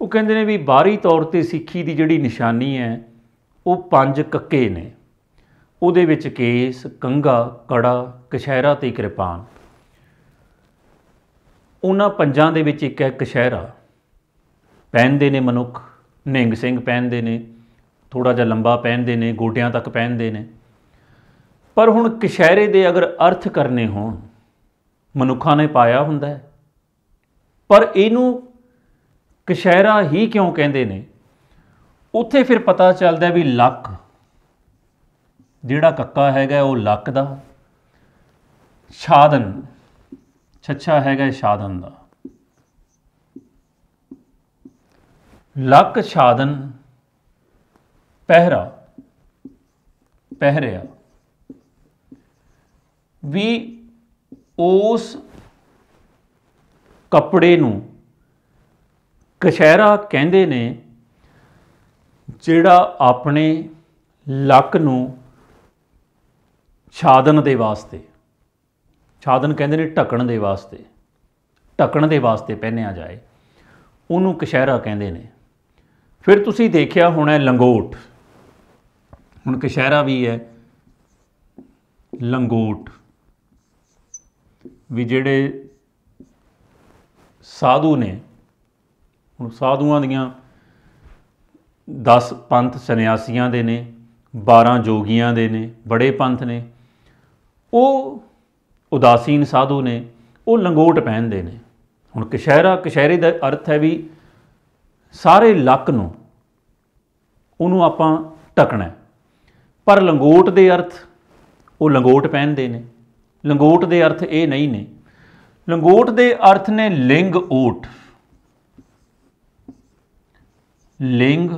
ਉਹ ਕਹਿੰਦੇ ਨੇ ਵੀ ਬਾਹਰੀ ਤੌਰ ਤੇ ਸਿੱਖੀ ਦੀ ਜਿਹੜੀ ਨਿਸ਼ਾਨੀ ਹੈ ਉਹ ਪੰਜ ਕੱਕੇ ਨੇ ਉਹਦੇ ਵਿੱਚ ਕੇਸ ਕੰਗਾ ਕੜਾ ਕਸ਼ਹਿਰਾ ਤੇ ਕਿਰਪਾਨ ਉਹਨਾਂ ਪੰਜਾਂ ਦੇ ਵਿੱਚ ਇੱਕ ਹੈ ਕਸ਼ਹਿਰਾ ਪਹਿਨਦੇ ਨੇ ਮਨੁੱਖ ਨਿੰਗ ਸਿੰਘ ਪਹਿਨਦੇ ਨੇ ਥੋੜਾ ਜਿਹਾ ਲੰਬਾ ਪਹਿਨਦੇ ਨੇ ਗੋਡਿਆਂ ਤੱਕ ਪਹਿਨਦੇ ਨੇ ਪਰ ਹੁਣ ਕਸ਼ਹਿਰੇ ਦੇ ਅਗਰ ਅਰਥ ਕਰਨੇ ਹੋਣ ਮਨੁੱਖਾਂ ਨੇ ਪਾਇਆ ਹੁੰਦਾ ਹੈ ਪਰ ਇਹਨੂੰ ਕਸ਼ਹਿਰਾ ਹੀ ਕਿਉਂ ਕਹਿੰਦੇ ਨੇ ਉੱਥੇ ਫਿਰ ਪਤਾ ਚੱਲਦਾ ਵੀ ਲੱਕ ਜਿਹੜਾ ਕੱਕਾ ਹੈਗਾ ਉਹ ਲੱਕ ਦਾ ਸ਼ਾਦਨ ਛੱਛਾ ਹੈਗਾ ਸ਼ਾਦਨ ਦਾ ਲੱਕ ਸ਼ਾਦਨ ਪਹਿਰਾ ਪਹਿਰਿਆ ਵੀ ਉਸ ਕੱਪੜੇ ਨੂੰ ਕਸ਼ਹਿਰਾ ਕਹਿੰਦੇ ਨੇ ਜਿਹੜਾ ਆਪਣੇ ਲੱਕ ਨੂੰ ਛਾਦਨ ਦੇ ਵਾਸਤੇ ਛਾਦਨ ਕਹਿੰਦੇ ਨੇ ਢੱਕਣ ਦੇ ਵਾਸਤੇ ਢੱਕਣ ਦੇ ਵਾਸਤੇ ਪਹਿਨਿਆ ਜਾਏ ਉਹਨੂੰ ਕਸ਼ਹਿਰਾ ਕਹਿੰਦੇ ਨੇ ਫਿਰ ਤੁਸੀਂ ਦੇਖਿਆ ਹੋਣਾ ਲੰਗੋਟ ਹੁਣ ਕਸ਼ਹਿਰਾ ਵੀ ਹੈ ਲੰਗੋਟ ਵੀ ਜਿਹੜੇ ਸਾਧੂ ਨੇ ਹੁਣ ਸਾਧੂਆਂ ਦੀਆਂ 10 ਪੰਥ ਸੰਨਿਆਸੀਆਂ ਦੇ ਨੇ 12 ਜੋਗੀਆਂ ਦੇ ਨੇ ਬੜੇ ਪੰਥ ਨੇ ਉਹ ਉਦਾਸੀਨ ਸਾਧੂ ਨੇ ਉਹ ਲੰਗੋਟ ਪਹਿਨਦੇ ਨੇ ਹੁਣ ਕਸ਼ਹਿਰਾ ਕਸ਼ਹਿਰੇ ਦਾ ਅਰਥ ਹੈ ਵੀ ਸਾਰੇ ਲੱਕ ਨੂੰ ਉਹਨੂੰ ਆਪਾਂ ਟਕਣਾ ਪਰ ਲੰਗੋਟ ਦੇ ਅਰਥ ਉਹ ਲੰਗੋਟ ਪਹਿਨਦੇ ਨੇ ਲੰਗੋਟ ਦੇ ਅਰਥ ਇਹ ਨਹੀਂ ਨੇ ਲੰਗੋਟ ਦੇ ਅਰਥ ਨੇ ਲਿੰਗ ਓਟ ਲਿੰਗ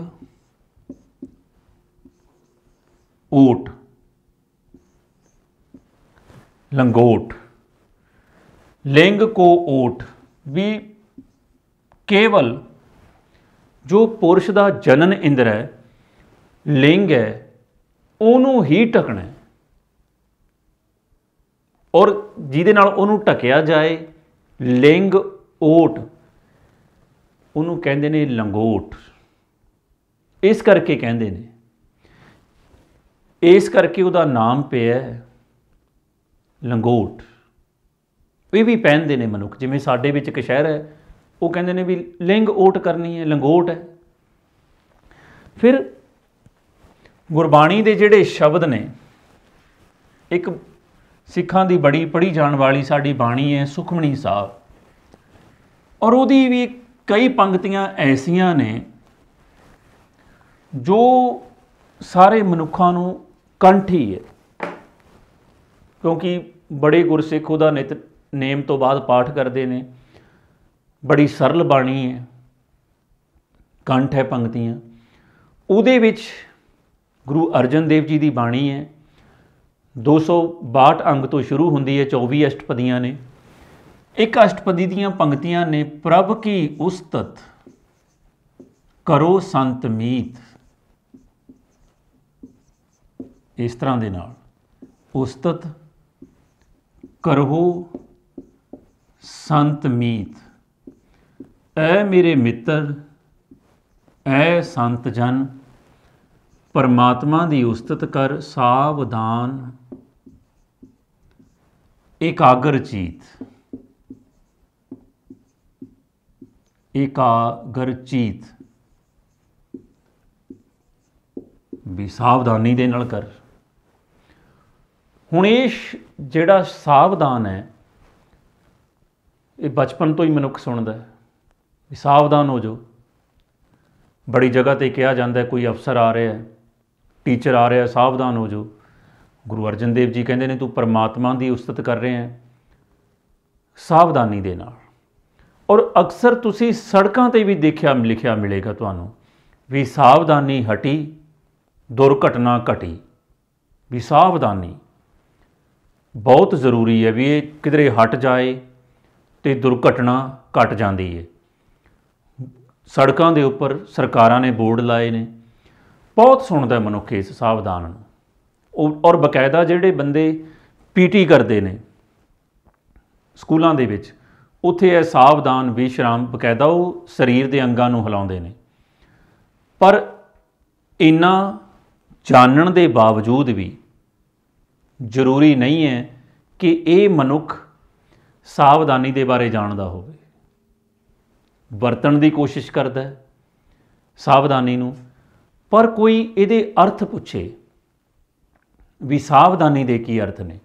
ਓਟ ਲੰਗੋਟ ਲਿੰਗ ਕੋ ਓਟ ਵੀ ਕੇਵਲ ਜੋ ਪੁਰਸ਼ ਦਾ ਜਨਨ ਇੰਦਰ ਹੈ ਲਿੰਗ ਹੈ ਉਹਨੂੰ ਹੀ ਟਕਣਾ ਔਰ ਜਿਹਦੇ ਨਾਲ ਉਹਨੂੰ ਟਕਿਆ ਜਾਏ ਲਿੰਗ ਓਟ ਉਹਨੂੰ ਕਹਿੰਦੇ ਨੇ ਲੰਗੋਟ ਇਸ ਕਰਕੇ ਕਹਿੰਦੇ ਨੇ ਇਸ ਕਰਕੇ ਉਹਦਾ ਨਾਮ ਪਿਆ ਲੰਗੋਟ ਇਹ ਵੀ ਪਹਿਨਦੇ ਨੇ ਮਨੁੱਖ ਜਿਵੇਂ ਸਾਡੇ ਵਿੱਚ ਇੱਕ ਸ਼ਹਿਰ ਹੈ ਉਹ ਕਹਿੰਦੇ ਨੇ ਵੀ ਲਿੰਗ ਓਟ ਕਰਨੀ ਹੈ ਲੰਗੋਟ ਹੈ ਫਿਰ ਗੁਰਬਾਣੀ ਦੇ ਜਿਹੜੇ ਸ਼ਬਦ ਨੇ ਇੱਕ ਸਿੱਖਾਂ ਦੀ ਬੜੀ ਪੜੀ ਜਾਣ ਵਾਲੀ ਸਾਡੀ ਬਾਣੀ ਹੈ ਸੁਖਮਣੀ ਸਾਹਿਬ ਔਰ ਉਹਦੀ ਵੀ ਕਈ ਪੰਕਤੀਆਂ ਐਸੀਆਂ ਨੇ ਜੋ ਸਾਰੇ ਮਨੁੱਖਾਂ ਨੂੰ ਕੰਠੀ ਹੈ ਕਿਉਂਕਿ ਬੜੇ ਗੁਰਸਿੱਖ ਉਹਦਾ ਨਿਤ ਨੇਮ ਤੋਂ ਬਾਅਦ ਪਾਠ ਕਰਦੇ ਨੇ ਬੜੀ ਸਰਲ ਬਾਣੀ ਹੈ ਕੰਠ ਹੈ ਪੰਕਤੀਆਂ ਉਹਦੇ ਵਿੱਚ ਗੁਰੂ ਅਰਜਨ ਦੇਵ ਜੀ ਦੀ ਬਾਣੀ ਹੈ 262 ਅੰਗ ਤੋਂ ਸ਼ੁਰੂ ਹੁੰਦੀ ਹੈ 24 ਅਸ਼ਟਪਦੀਆਂ ਨੇ ਇੱਕ ਅਸ਼ਟਪਦੀ ਦੀਆਂ ਪੰਕਤੀਆਂ ਨੇ ਪ੍ਰਭ ਕੀ ਉਸਤਤ ਕਰੋ ਸੰਤ ਮੀਤ ਇਸ ਤਰ੍ਹਾਂ ਦੇ ਨਾਲ ਉਸਤਤ ਕਰੋ ਸੰਤ ਮੀਤ ਐ ਮੇਰੇ ਮਿੱਤਰ ਐ ਸੰਤ ਜਨ ਪਰਮਾਤਮਾ ਦੀ ਉਸਤਤ ਕਰ ਸਾਵਧਾਨ ਚੀਤ ਇਕਾਗਰ ਚੀਤ ਵੀ ਸਾਵਧਾਨੀ ਦੇ ਨਾਲ ਕਰ ਹੁਣ ਇਹ ਜਿਹੜਾ ਸਾਵਧਾਨ ਹੈ ਇਹ ਬਚਪਨ ਤੋਂ ਹੀ ਮਨੁੱਖ ਸੁਣਦਾ ਹੈ ਵੀ ਸਾਵਧਾਨ ਹੋ ਜਾਓ ਬੜੀ ਜਗ੍ਹਾ ਤੇ ਕਿਹਾ ਜਾਂਦਾ ਕੋਈ ਅਫਸਰ ਆ ਰਿਹਾ ਹੈ ਟੀਚਰ ਆ ਰਿਹਾ ਸਾਵਧਾਨ ਹੋ ਜਾਓ ਗੁਰੂ ਅਰਜਨ ਦੇਵ ਜੀ ਕਹਿੰਦੇ ਨੇ ਤੂੰ ਪਰਮਾਤਮਾ ਦੀ ਉਸਤਤ ਕਰ ਰਿਹਾ ਹੈ ਸਾਵਧਾਨੀ ਦੇ ਨਾਲ ਔਰ ਅਕਸਰ ਤੁਸੀਂ ਸੜਕਾਂ ਤੇ ਵੀ ਦੇਖਿਆ ਲਿਖਿਆ ਮਿਲੇਗਾ ਤੁਹਾਨੂੰ ਵੀ ਸਾਵਧਾਨੀ ਹਟੀ ਦੁਰਘਟਨਾ ਘਟੀ ਵੀ ਸਾਵਧਾਨੀ ਬਹੁਤ ਜ਼ਰੂਰੀ ਹੈ ਵੀ ਇਹ ਕਿਧਰੇ ਹਟ ਜਾਏ ਤੇ ਦੁਰਘਟਨਾ ਘਟ ਜਾਂਦੀ ਹੈ ਸੜਕਾਂ ਦੇ ਉੱਪਰ ਸਰਕਾਰਾਂ ਨੇ ਬੋਰਡ ਲਾਏ ਨੇ ਬਹੁਤ ਸੁਣਦਾ ਮਨੁੱਖ ਇਸ ਸਾਵਧਾਨ ਨੂੰ ਔਰ ਬਕਾਇਦਾ ਜਿਹੜੇ ਬੰਦੇ ਪੀਟੀ ਕਰਦੇ ਨੇ ਸਕੂਲਾਂ ਦੇ ਵਿੱਚ ਉੱਥੇ ਇਹ ਸਾਵਧਾਨ ਵਿਸ਼ਰਾਮ ਬਕਾਇਦਾ ਉਹ ਸਰੀਰ ਦੇ ਅੰਗਾਂ ਨੂੰ ਹਿਲਾਉਂਦੇ ਨੇ ਪਰ ਇਨਾ ਜਾਣਨ ਦੇ ਬਾਵਜੂਦ ਵੀ ਜ਼ਰੂਰੀ ਨਹੀਂ ਹੈ ਕਿ ਇਹ ਮਨੁੱਖ ਸਾਵਧਾਨੀ ਦੇ ਬਾਰੇ ਜਾਣਦਾ ਹੋਵੇ ਵਰਤਣ ਦੀ ਕੋਸ਼ਿਸ਼ ਕਰਦਾ ਹੈ ਸਾਵਧਾਨੀ ਨੂੰ ਪਰ ਕੋਈ ਇਹਦੇ ਅਰਥ ਪੁੱਛੇ ਵੀ ਸਾਵਧਾਨੀ ਦੇ ਕੀ ਅਰਥ ਨੇ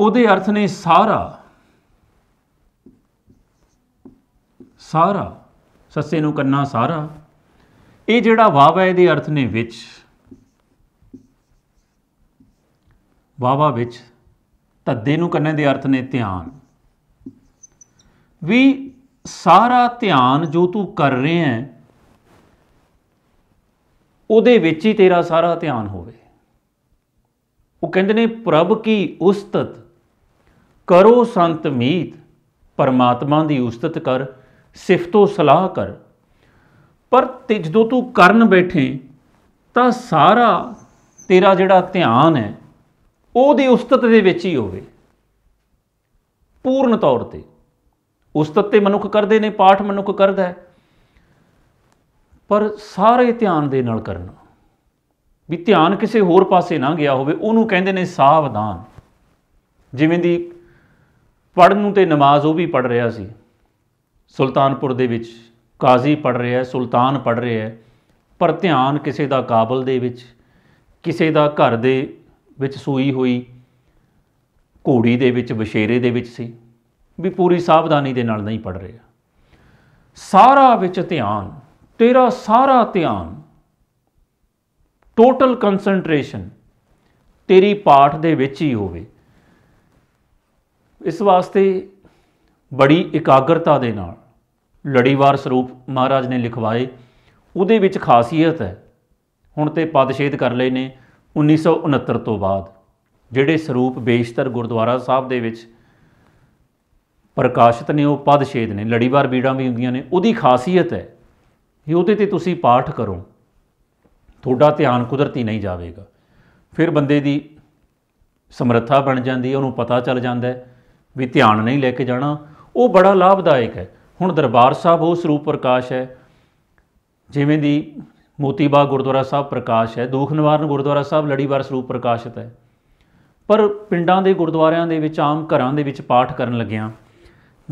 ਉਹਦੇ ਅਰਥ ਨੇ ਸਾਰਾ ਸਾਰਾ ਸੱਸੇ ਨੂੰ ਕੰਨਾ ਸਾਰਾ ਇਹ ਜਿਹੜਾ ਵਾਵਾ ਇਹਦੇ ਅਰਥ ਨੇ ਵਿੱਚ ਵਾਵਾ ਵਿੱਚ ਧੱਦੇ ਨੂੰ ਕੰਨੇ ਦੇ ਅਰਥ ਨੇ ਧਿਆਨ ਵੀ ਸਾਰਾ ਧਿਆਨ ਜੋ ਤੂੰ ਕਰ ਰਿਹਾ ਹੈ ਉਹਦੇ ਵਿੱਚ ਹੀ ਤੇਰਾ ਸਾਰਾ ਧਿਆਨ ਹੋਵੇ ਉਹ ਕਹਿੰਦੇ ਨੇ ਪ੍ਰਭ ਕੀ ਉਸਤਤ ਕਰੋ ਸੰਤ ਮੀਤ ਪਰਮਾਤਮਾ ਦੀ ਉਸਤਤ ਕਰ ਸਿਫਤੋ ਸਲਾਹ ਕਰ ਪਰ ਤੇ ਜਦੋਂ ਤੂੰ ਕਰਨ ਬੈਠੇ ਤਾਂ ਸਾਰਾ ਤੇਰਾ ਜਿਹੜਾ ਧਿਆਨ ਹੈ ਉਹਦੀ ਉਸਤਤ ਦੇ ਵਿੱਚ ਹੀ ਹੋਵੇ ਪੂਰਨ ਤੌਰ ਤੇ ਉਸਤਤ ਤੇ ਮਨੁੱਖ ਕਰਦੇ ਨੇ ਪਾਠ ਮਨੁੱਖ ਕਰਦਾ ਹੈ ਪਰ ਸਾਰੇ ਧਿਆਨ ਦੇ ਨਾਲ ਕਰਨ ਵੀ ਧਿਆਨ ਕਿਸੇ ਹੋਰ ਪਾਸੇ ਨਾ ਗਿਆ ਹੋਵੇ ਉਹਨੂੰ ਕਹਿੰਦੇ ਨੇ ਸਾਵਧਾਨ ਜਿਵੇਂ ਦੀ ਪੜਨ ਨੂੰ ਤੇ ਨਮਾਜ਼ ਉਹ ਵੀ ਪੜ ਰਿਹਾ ਸੀ ਸੁਲਤਾਨਪੁਰ ਦੇ ਵਿੱਚ ਕਾਜ਼ੀ ਪੜ ਰਿਹਾ ਹੈ ਸੁਲਤਾਨ ਪੜ ਰਿਹਾ ਹੈ ਪਰ ਧਿਆਨ ਕਿਸੇ ਦਾ ਕਾਬਲ ਦੇ ਵਿੱਚ ਕਿਸੇ ਦਾ ਘਰ ਦੇ ਵਿੱਚ ਸੂਈ ਹੋਈ ਘੋੜੀ ਦੇ ਵਿੱਚ ਬਸ਼ੇਰੇ ਦੇ ਵਿੱਚ ਸੀ ਵੀ ਪੂਰੀ ਸਾਵਧਾਨੀ ਦੇ ਨਾਲ ਨਹੀਂ ਪੜ ਰਿਹਾ ਸਾਰਾ ਵਿੱਚ ਧਿਆਨ ਤੇਰਾ ਸਾਰਾ ਧਿਆਨ ਟੋਟਲ ਕਨਸੈਂਟਰੇਸ਼ਨ ਤੇਰੀ ਪਾਠ ਦੇ ਵਿੱਚ ਹੀ ਹੋਵੇ ਇਸ ਵਾਸਤੇ ਬੜੀ ਇਕਾਗਰਤਾ ਦੇ ਨਾਲ ਲੜੀਵਾਰ ਸਰੂਪ ਮਹਾਰਾਜ ਨੇ ਲਿਖਵਾਏ ਉਹਦੇ ਵਿੱਚ ਖਾਸੀਅਤ ਹੈ ਹੁਣ ਤੇ ਪਦਸ਼ੇਦ ਕਰ ਲਏ ਨੇ 1969 ਤੋਂ ਬਾਅਦ ਜਿਹੜੇ ਸਰੂਪ ਬੇਸ਼ਤਰ ਗੁਰਦੁਆਰਾ ਸਾਹਿਬ ਦੇ ਵਿੱਚ ਪ੍ਰਕਾਸ਼ਿਤ ਨੇ ਉਹ ਪਦਸ਼ੇਦ ਨੇ ਲੜੀਵਾਰ ਬੀੜਾਂ ਵੀ ਹੁੰਦੀਆਂ ਨੇ ਉਹਦੀ ਖਾਸੀਅਤ ਹੈ ਇਹ ਉਹਦੇ ਤੇ ਤੁਸੀਂ ਪਾਠ ਕਰੋ ਤੁਹਾਡਾ ਧਿਆਨ ਕੁਦਰਤੀ ਨਹੀਂ ਜਾਵੇਗਾ ਫਿਰ ਬੰਦੇ ਦੀ ਸਮਰੱਥਾ ਬਣ ਜਾਂਦੀ ਹੈ ਉਹਨੂੰ ਪਤਾ ਚੱਲ ਜਾਂਦਾ ਹੈ ਵੀ ਧਿਆਨ ਨਹੀਂ ਲੈ ਕੇ ਜਾਣਾ ਉਹ ਬੜਾ ਲਾਭਦਾਇਕ ਹੈ ਹੁਣ ਦਰਬਾਰ ਸਾਹਿਬ ਉਹ ਸਰੂਪ ਪ੍ਰਕਾਸ਼ ਹੈ ਜਿਵੇਂ ਦੀ ਮੋਤੀਬਾ ਗੁਰਦੁਆਰਾ ਸਾਹਿਬ ਪ੍ਰਕਾਸ਼ ਹੈ ਦੁਖ ਨਿਵਾਰਨ ਗੁਰਦੁਆਰਾ ਸਾਹਿਬ ਲੜੀਵਾਰ ਸਰੂਪ ਪ੍ਰਕਾਸ਼ਿਤ ਹੈ ਪਰ ਪਿੰਡਾਂ ਦੇ ਗੁਰਦੁਆਰਿਆਂ ਦੇ ਵਿੱਚ ਆਮ ਘਰਾਂ ਦੇ ਵਿੱਚ ਪਾਠ ਕਰਨ ਲੱਗਿਆਂ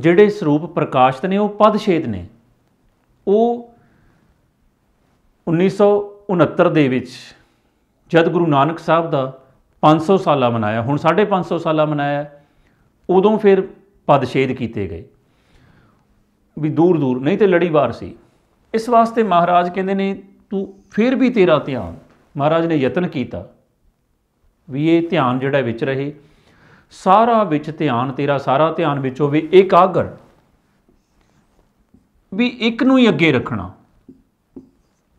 ਜਿਹੜੇ ਸਰੂਪ ਪ੍ਰਕਾਸ਼ਿਤ ਨੇ ਉਹ ਪਦ ਛੇਦ ਨੇ ਉਹ 1969 ਦੇ ਵਿੱਚ ਜਦ ਗੁਰੂ ਨਾਨਕ ਸਾਹਿਬ ਦਾ 500 ਸਾਲਾ ਮਨਾਇਆ ਹੁਣ 550 ਸਾਲਾ ਮਨਾਇਆ ਉਦੋਂ ਫਿਰ ਪਦਸ਼ੇਦ ਕੀਤੇ ਗਏ ਵੀ ਦੂਰ ਦੂਰ ਨਹੀਂ ਤੇ ਲੜੀਵਾਰ ਸੀ ਇਸ ਵਾਸਤੇ ਮਹਾਰਾਜ ਕਹਿੰਦੇ ਨੇ ਤੂੰ ਫਿਰ ਵੀ ਤੇਰਾ ਧਿਆਨ ਮਹਾਰਾਜ ਨੇ ਯਤਨ ਕੀਤਾ ਵੀ ਇਹ ਧਿਆਨ ਜਿਹੜਾ ਵਿੱਚ ਰਹੇ ਸਾਰਾ ਵਿੱਚ ਧਿਆਨ ਤੇਰਾ ਸਾਰਾ ਧਿਆਨ ਵਿੱਚ ਹੋਵੇ ਇਕਾਗਰ ਵੀ ਇੱਕ ਨੂੰ ਹੀ ਅੱਗੇ ਰੱਖਣਾ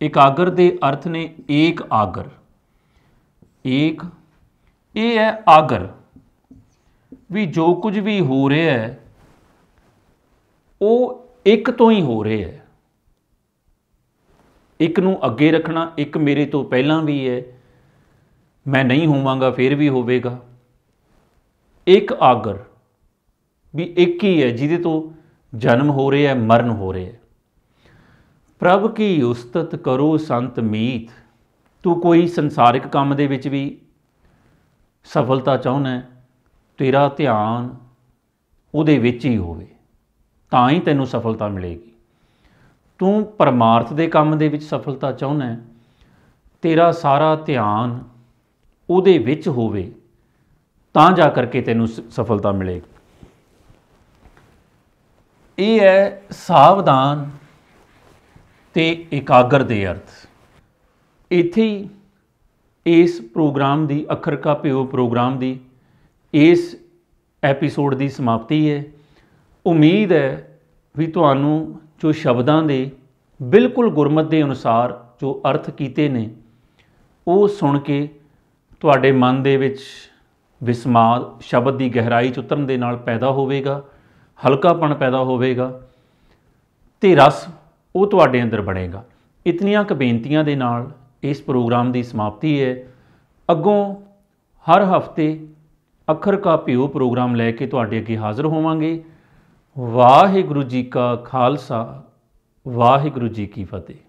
ਇਕਾਗਰ ਦੇ ਅਰਥ ਨੇ ਏਕ ਆਗਰ ਏਕ ਇਹ ਹੈ ਆਗਰ ਵੀ ਜੋ ਕੁਝ ਵੀ ਹੋ ਰਿਹਾ ਹੈ ਉਹ ਇੱਕ ਤੋਂ ਹੀ ਹੋ ਰਿਹਾ ਹੈ ਇੱਕ ਨੂੰ ਅੱਗੇ ਰੱਖਣਾ ਇੱਕ ਮੇਰੇ ਤੋਂ ਪਹਿਲਾਂ ਵੀ ਹੈ ਮੈਂ ਨਹੀਂ ਹੋਵਾਂਗਾ ਫਿਰ ਵੀ ਹੋਵੇਗਾ ਇੱਕ ਆਗਰ ਵੀ ਇੱਕ ਹੀ ਹੈ ਜਿਹਦੇ ਤੋਂ ਜਨਮ ਹੋ ਰਿਹਾ ਹੈ ਮਰਨ ਹੋ ਰਿਹਾ ਹੈ ਪ੍ਰਭ ਕੀ ਉਸਤਤ ਕਰੋ ਸੰਤ ਮੀਤ ਤੂੰ ਕੋਈ ਸੰਸਾਰਿਕ ਕੰਮ ਦੇ ਵਿੱਚ ਵੀ ਸਫਲਤਾ ਚਾਹੁੰਦਾ ਤੇਰਾ ਧਿਆਨ ਉਹਦੇ ਵਿੱਚ ਹੀ ਹੋਵੇ ਤਾਂ ਹੀ ਤੈਨੂੰ ਸਫਲਤਾ ਮਿਲੇਗੀ ਤੂੰ ਪਰਮਾਰਥ ਦੇ ਕੰਮ ਦੇ ਵਿੱਚ ਸਫਲਤਾ ਚਾਹੁੰਦਾ ਤੇਰਾ ਸਾਰਾ ਧਿਆਨ ਉਹਦੇ ਵਿੱਚ ਹੋਵੇ ਤਾਂ ਜਾ ਕਰਕੇ ਤੈਨੂੰ ਸਫਲਤਾ ਮਿਲੇਗੀ ਇਹ ਹੈ ਸਾਵਧਾਨ ਤੇ ਇਕਾਗਰ ਦੇ ਅਰਥ ਇੱਥੇ ਇਸ ਪ੍ਰੋਗਰਾਮ ਦੀ ਅਖਰਕਾ ਕਾ ਪਿਓ ਪ੍ਰੋਗਰਾਮ ਦੀ ਇਸ ਐਪੀਸੋਡ ਦੀ ਸਮਾਪਤੀ ਹੈ ਉਮੀਦ ਹੈ ਵੀ ਤੁਹਾਨੂੰ ਜੋ ਸ਼ਬਦਾਂ ਦੇ ਬਿਲਕੁਲ ਗੁਰਮਤ ਦੇ ਅਨੁਸਾਰ ਜੋ ਅਰਥ ਕੀਤੇ ਨੇ ਉਹ ਸੁਣ ਕੇ ਤੁਹਾਡੇ ਮਨ ਦੇ ਵਿੱਚ ਵਿਸਮਾਦ ਸ਼ਬਦ ਦੀ ਗਹਿਰਾਈ ਚ ਉਤਰਨ ਦੇ ਨਾਲ ਪੈਦਾ ਹੋਵੇਗਾ ਹਲਕਾਪਣ ਪੈਦਾ ਹੋਵੇਗਾ ਤੇ ਰਸ ਉਹ ਤੁਹਾਡੇ ਅੰਦਰ ਬਣੇਗਾ ਇਤਨੀਆਂ ਕੁ ਬੇਨਤੀਆਂ ਦੇ ਨਾਲ ਇਸ ਪ੍ਰੋਗਰਾਮ ਦੀ ਸਮਾਪਤੀ ਹੈ ਅੱਗੋਂ ਹਰ ਹਫਤੇ ਅੱਖਰ ਕਾ ਪਿਓ ਪ੍ਰੋਗਰਾਮ ਲੈ ਕੇ ਤੁਹਾਡੇ ਅੱਗੇ ਹਾਜ਼ਰ ਹੋਵਾਂਗੇ ਵਾਹਿਗੁਰੂ ਜੀ ਕਾ ਖਾਲਸਾ ਵਾਹਿਗੁਰੂ ਜੀ ਕੀ ਫਤਿਹ